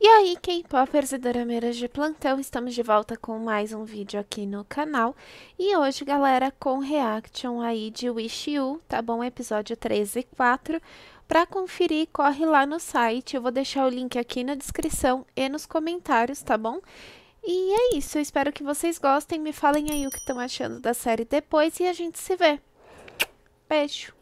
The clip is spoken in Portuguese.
E aí, K-Poppers e Dorameiras de Plantão, estamos de volta com mais um vídeo aqui no canal. E hoje, galera, com reaction aí de Wish You, tá bom? Episódio 13 e 4. Para conferir, corre lá no site, eu vou deixar o link aqui na descrição e nos comentários, tá bom? E é isso, eu espero que vocês gostem, me falem aí o que estão achando da série depois e a gente se vê. Beijo!